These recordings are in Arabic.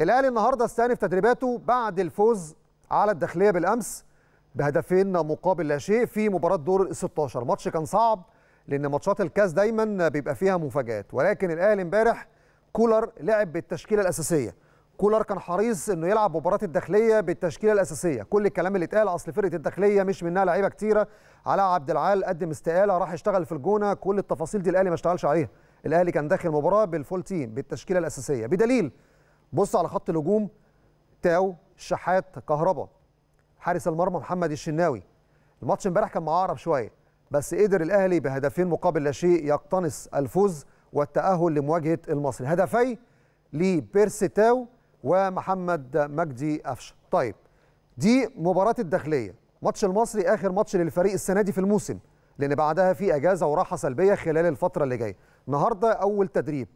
الاهلي النهارده استأنف تدريباته بعد الفوز على الداخليه بالامس بهدفين مقابل لا شيء في مباراه دور ال 16 ماتش كان صعب لان ماتشات الكاس دايما بيبقى فيها مفاجات ولكن الاهلي امبارح كولر لعب بالتشكيله الاساسيه كولر كان حريص انه يلعب مباراه الداخليه بالتشكيله الاساسيه كل الكلام اللي اتقال اصل فرقه الداخليه مش منها لعيبه كتيره علاء عبد العال قدم استقاله راح يشتغل في الجونه كل التفاصيل دي الاهلي ما اشتغلش عليها الاهلي كان داخل المباراه بالفول تيم بالتشكيله الاساسيه بدليل بص على خط الهجوم تاو شحات كهربا حارس المرمى محمد الشناوي الماتش امبارح كان معقرب شويه بس قدر الاهلي بهدفين مقابل لا شيء يقتنص الفوز والتاهل لمواجهه المصري هدفي لبيرس تاو ومحمد مجدي قفشه طيب دي مباراه الداخليه ماتش المصري اخر ماتش للفريق السنه دي في الموسم لان بعدها في اجازه وراحه سلبيه خلال الفتره اللي جايه النهارده اول تدريب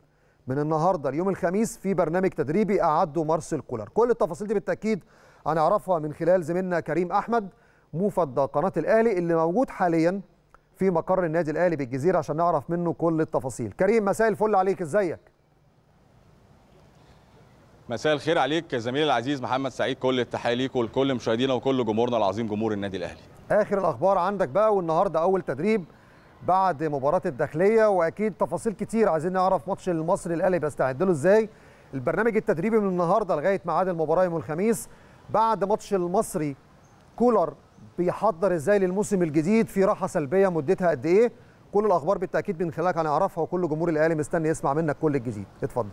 من النهارده ليوم الخميس في برنامج تدريبي اعده مارسيل كولر كل التفاصيل دي بالتاكيد هنعرفها من خلال زميلنا كريم احمد موفد قناه الاهلي اللي موجود حاليا في مقر النادي الاهلي بالجزيره عشان نعرف منه كل التفاصيل كريم مساء الفل عليك ازيك مساء الخير عليك زميلي العزيز محمد سعيد كل التحيه ليك ولكل مشاهدينا وكل جمهورنا العظيم جمهور النادي الاهلي اخر الاخبار عندك بقى والنهارده اول تدريب بعد مباراه الداخليه واكيد تفاصيل كتير عايزين نعرف ماتش المصري الاهلي بيستعد له ازاي البرنامج التدريبي من النهارده لغايه ميعاد المباراه يوم الخميس بعد ماتش المصري كولر بيحضر ازاي للموسم الجديد في راحه سلبيه مدتها قد ايه كل الاخبار بالتاكيد من خلالك هنعرفها وكل جمهور الاهلي مستني يسمع منك كل الجديد اتفضل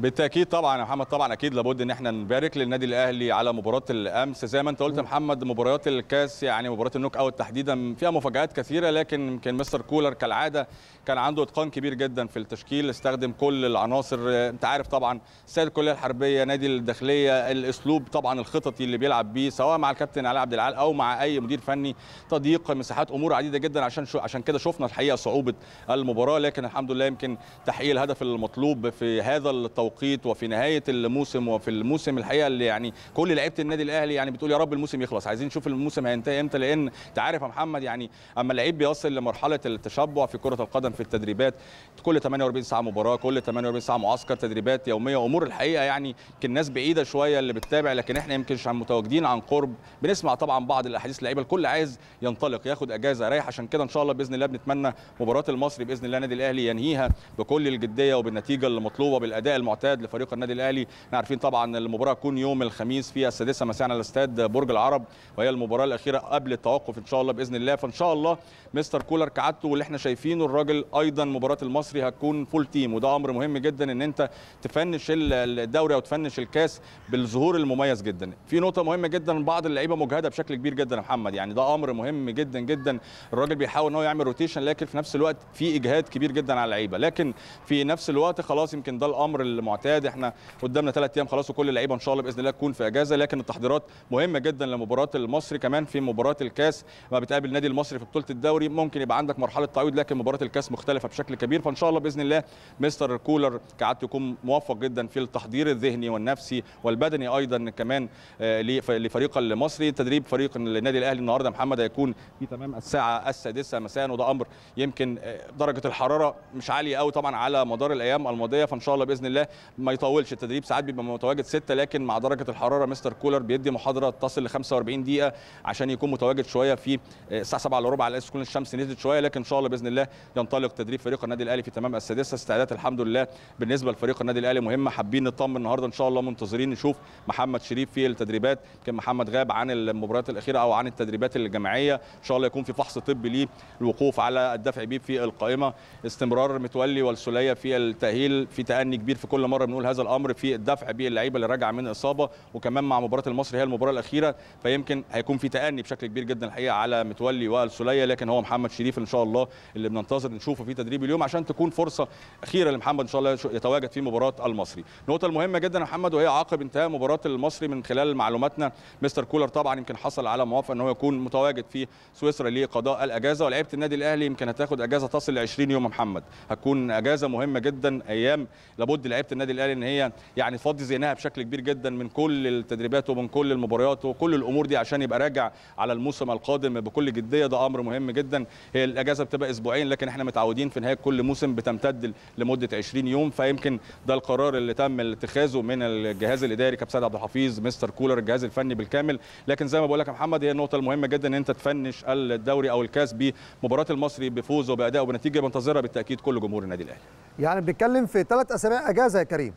بالتاكيد طبعا يا محمد طبعا اكيد لابد ان احنا نبارك للنادي الاهلي على مباراه الامس زي ما انت قلت يا محمد مباريات الكاس يعني مباراه النوك اوت تحديدا فيها مفاجات كثيره لكن يمكن مستر كولر كالعاده كان عنده اتقان كبير جدا في التشكيل استخدم كل العناصر انت عارف طبعا سيد الكليه الحربيه نادي الداخليه الاسلوب طبعا الخططي اللي بيلعب بيه سواء مع الكابتن علي عبد العال او مع اي مدير فني تضييق مساحات امور عديده جدا عشان شو عشان كده شفنا الحقيقه صعوبه المباراه لكن الحمد لله يمكن تحقيق الهدف المطلوب في هذا التوقيت التوقيت وفي نهايه الموسم وفي الموسم الحقيقه اللي يعني كل لعيبه النادي الاهلي يعني بتقول يا رب الموسم يخلص عايزين نشوف الموسم هينتهي امتى لان انت عارف يا محمد يعني اما اللعيب بيصل لمرحله التشبع في كره القدم في التدريبات كل 48 ساعه مباراه كل 48 ساعه معسكر تدريبات يوميه امور الحقيقه يعني يمكن الناس بعيده شويه اللي بتتابع لكن احنا يمكن مش متواجدين عن قرب بنسمع طبعا بعض الاحاديث اللعيبه الكل عايز ينطلق ياخد اجازه رايح عشان كده ان شاء الله باذن الله بنتمنى مباراه المصري باذن الله النادي الاهلي ينهيها بكل الجديه وبالنتيجه المطلوبه بالاداء المطلوب المعتاد لفريق النادي الاهلي احنا عارفين طبعا المباراه تكون يوم الخميس في السادسه مساء على استاد برج العرب وهي المباراه الاخيره قبل التوقف ان شاء الله باذن الله فان شاء الله مستر كولر كعادته واللي احنا شايفينه الراجل ايضا مباراه المصري هتكون فول تيم وده امر مهم جدا ان انت تفنش الدوري او تفنش الكاس بالظهور المميز جدا في نقطه مهمه جدا بعض اللعيبه مجهده بشكل كبير جدا يا محمد يعني ده امر مهم جدا جدا الراجل بيحاول ان هو يعمل روتيشن لكن في نفس الوقت في اجهاد كبير جدا على اللعيبه لكن في نفس الوقت خلاص يمكن ده الامر المعتاد احنا قدامنا ثلاث ايام خلاص وكل اللعيبه ان شاء الله باذن الله تكون في اجازه لكن التحضيرات مهمه جدا لمباراه المصري كمان في مباراه الكاس ما بتقابل النادي المصري في بطوله الدوري ممكن يبقى عندك مرحله تعويض لكن مباراه الكاس مختلفه بشكل كبير فان شاء الله باذن الله مستر كولر كعادته يكون موفق جدا في التحضير الذهني والنفسي والبدني ايضا كمان آه، لفريق المصري تدريب فريق النادي الاهلي النهارده محمد هيكون في تمام الساعه السادسه مساء وده امر يمكن آه، درجه الحراره مش عاليه قوي طبعا على مدار الايام الماضيه فان شاء الله باذن الله ما يطولش التدريب ساعات بيبقى متواجد سته لكن مع درجه الحراره مستر كولر بيدي محاضره تصل ل 45 دقيقه عشان يكون متواجد شويه في آه، الساعه 7 الا ربع على اساس تكون الشمس نزلت شويه لكن ان شاء الله باذن الله ينطلق تدريب فريق النادي الاهلي في تمام السادسه استعدادات الحمد لله بالنسبه لفريق النادي الاهلي مهمه حابين نطمن النهارده ان شاء الله منتظرين نشوف محمد شريف في التدريبات كان محمد غاب عن المباريات الاخيره او عن التدريبات الجماعيه ان شاء الله يكون في فحص طبي ليه الوقوف على الدفع بيه في القائمه استمرار متولي والسليه في التاهيل في تاني كبير في كل كل مره بنقول هذا الامر في الدفع باللعيبه اللي راجعه من اصابه وكمان مع مباراه المصري هي المباراه الاخيره فيمكن هيكون في تاني بشكل كبير جدا الحقيقه على متولي والسليه لكن هو محمد شريف ان شاء الله اللي بننتظر نشوفه في تدريب اليوم عشان تكون فرصه اخيره لمحمد ان شاء الله يتواجد في مباراه المصري النقطه المهمه جدا يا محمد وهي عقب انتهاء مباراه المصري من خلال معلوماتنا مستر كولر طبعا يمكن حصل على موافقه ان هو يكون متواجد في سويسرا لقضاء الاجازه ولعيبه النادي الاهلي يمكن هتاخد اجازه تصل ل 20 يوم محمد هتكون اجازه مهمه جدا ايام لابد لعيبه النادي الاهلي ان هي يعني تفضي ذهنها بشكل كبير جدا من كل التدريبات ومن كل المباريات وكل الامور دي عشان يبقى راجع على الموسم القادم بكل جديه ده امر مهم جدا هي الاجازه بتبقى اسبوعين لكن احنا متعودين في نهايه كل موسم بتمتد لمده 20 يوم فيمكن ده القرار اللي تم اتخاذه من الجهاز الاداري كابتن سعد عبد الحفيظ مستر كولر الجهاز الفني بالكامل لكن زي ما بقول لك يا محمد هي النقطه المهمه جدا ان انت تفنش الدوري او الكاس بمباراه المصري بفوزه وباداء وبنتيجه بنتظرها بالتاكيد كل جمهور النادي الاهلي يعني بنتكلم في ثلاث اسابيع اجازه يا كريم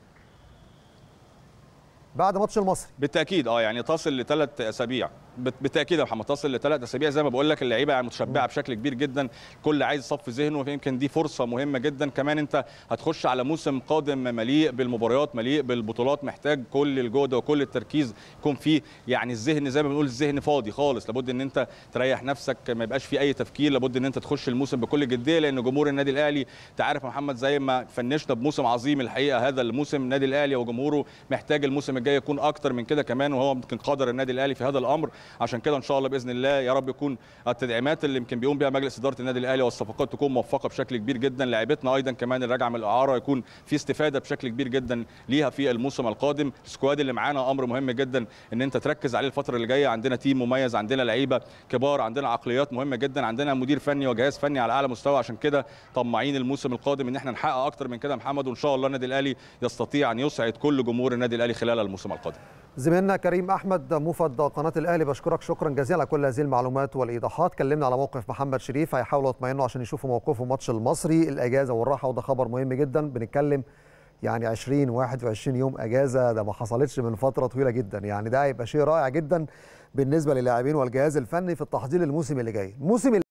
بعد ماتش المصري بالتاكيد اه يعني تصل لثلاث اسابيع بالتاكيد يا محمد تصل لثلاث اسابيع زي ما بقول لك اللعيبه يعني متشبعه بشكل كبير جدا كل عايز يصفي ذهنه يمكن دي فرصه مهمه جدا كمان انت هتخش على موسم قادم مليء بالمباريات مليء بالبطولات محتاج كل الجهد وكل التركيز يكون فيه يعني الذهن زي ما بنقول الذهن فاضي خالص لابد ان انت تريح نفسك ما يبقاش في اي تفكير لابد ان انت تخش الموسم بكل جديه لان جمهور النادي الاهلي انت عارف يا محمد زي ما فنشنا بموسم عظيم الحقيقه هذا الموسم النادي الاهلي وجمهوره محتاج الموسم الجاي يكون اكتر من كده كمان وهو يمكن قدر النادي الاهلي في هذا الامر عشان كده ان شاء الله باذن الله يا رب يكون التدعيمات اللي يمكن بيقوم بها مجلس اداره النادي الاهلي والصفقات تكون موفقه بشكل كبير جدا لعيبتنا ايضا كمان الراجعه من الاعاره يكون في استفاده بشكل كبير جدا ليها في الموسم القادم السكواد اللي معانا امر مهم جدا ان انت تركز عليه الفتره اللي جايه عندنا تيم مميز عندنا لعيبه كبار عندنا عقليات مهمه جدا عندنا مدير فني وجهاز فني على اعلى مستوى عشان كده طماعين الموسم القادم ان احنا نحقق اكتر من كده محمد وان شاء الله النادي الاهلي يستطيع ان يسعد كل جمهور النادي الاهلي خلال الموسم القادم زميلنا كريم احمد موفد قناه الاهلي بشكرك شكرا جزيلا على كل هذه المعلومات والايضاحات كلمنا على موقف محمد شريف هيحاولوا يطمئنوا عشان يشوفوا موقفه ماتش المصري الاجازه والراحه وده خبر مهم جدا بنتكلم يعني 20 21 يوم اجازه ده ما حصلتش من فتره طويله جدا يعني ده هيبقى شيء رائع جدا بالنسبه للاعبين والجهاز الفني في التحضير للموسم اللي جاي الموسم